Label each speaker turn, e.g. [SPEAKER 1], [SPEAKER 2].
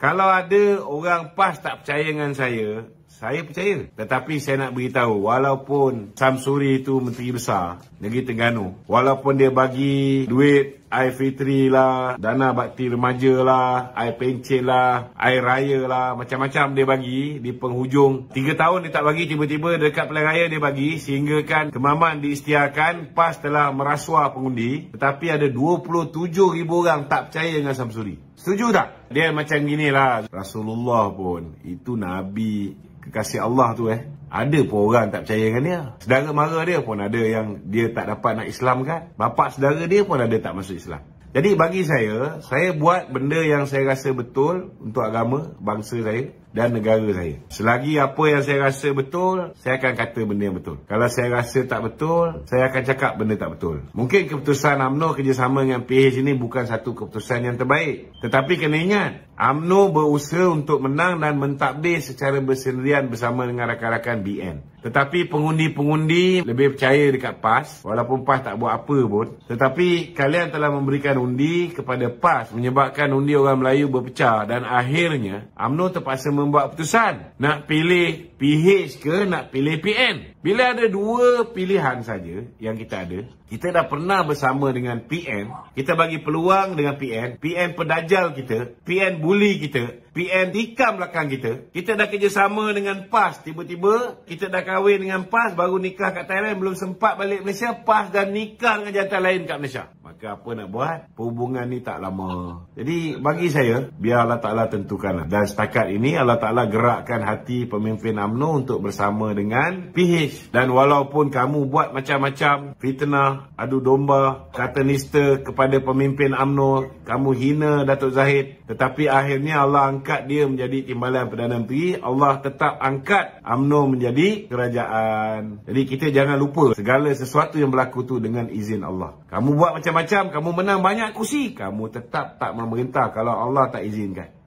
[SPEAKER 1] Kalau ada orang PAS tak percaya dengan saya, saya percaya. Tetapi saya nak beritahu, walaupun Samsuri itu menteri besar, negeri Terengganu, walaupun dia bagi duit air fitri lah, dana bakti remaja lah, air pencen lah, air raya lah. Macam-macam dia bagi di penghujung. Tiga tahun dia tak bagi, tiba-tiba dekat pelan raya dia bagi. Sehinggakan kemaman diistiharkan PAS telah merasuah pengundi. Tetapi ada 27 ribu orang tak percaya dengan Samsuri. Setuju tak? Dia macam ginilah. Rasulullah pun, itu Nabi kekasih Allah tu eh. Ada pun orang tak percaya dengan dia. Sedara mara dia pun ada yang dia tak dapat nak Islam kan? Bapak sedara dia pun ada tak masuk Islam. Jadi bagi saya, saya buat benda yang saya rasa betul untuk agama, bangsa saya dan negara saya. Selagi apa yang saya rasa betul, saya akan kata benda yang betul. Kalau saya rasa tak betul, saya akan cakap benda tak betul. Mungkin keputusan UMNO kerjasama dengan PH ini bukan satu keputusan yang terbaik. Tetapi kena ingat, UMNO berusaha untuk menang dan mentadbir secara bersendirian bersama dengan rakan-rakan BN. Tetapi pengundi-pengundi lebih percaya dekat PAS walaupun PAS tak buat apa pun. Tetapi kalian telah memberikan undi kepada PAS menyebabkan undi orang Melayu berpecah dan akhirnya UMNO terpaksa membuat keputusan nak pilih PH ke nak pilih PN. Bila ada dua pilihan saja yang kita ada, kita dah pernah bersama dengan PN, kita bagi peluang dengan PN, PN pedajal kita, PN bully kita, PN tikam belakang kita, kita dah kerjasama dengan PAS, tiba-tiba kita dah kahwin dengan PAS, baru nikah kat Thailand, belum sempat balik Malaysia, PAS dah nikah dengan jantan lain kat Malaysia ke apa nak buat hubungan ni tak lama Jadi bagi saya Biar Allah Ta'ala tentukan lah. Dan setakat ini Allah Ta'ala gerakkan hati pemimpin UMNO Untuk bersama dengan PH Dan walaupun kamu buat macam-macam Fitnah, adu domba, kata nista kepada pemimpin UMNO Kamu hina Datuk Zahid Tetapi akhirnya Allah angkat dia menjadi timbalan Perdana Menteri Allah tetap angkat UMNO menjadi kerajaan Jadi kita jangan lupa Segala sesuatu yang berlaku tu dengan izin Allah Kamu buat macam-macam macam-macam. Kamu menang banyak kursi. Kamu tetap tak memerintah kalau Allah tak izinkan.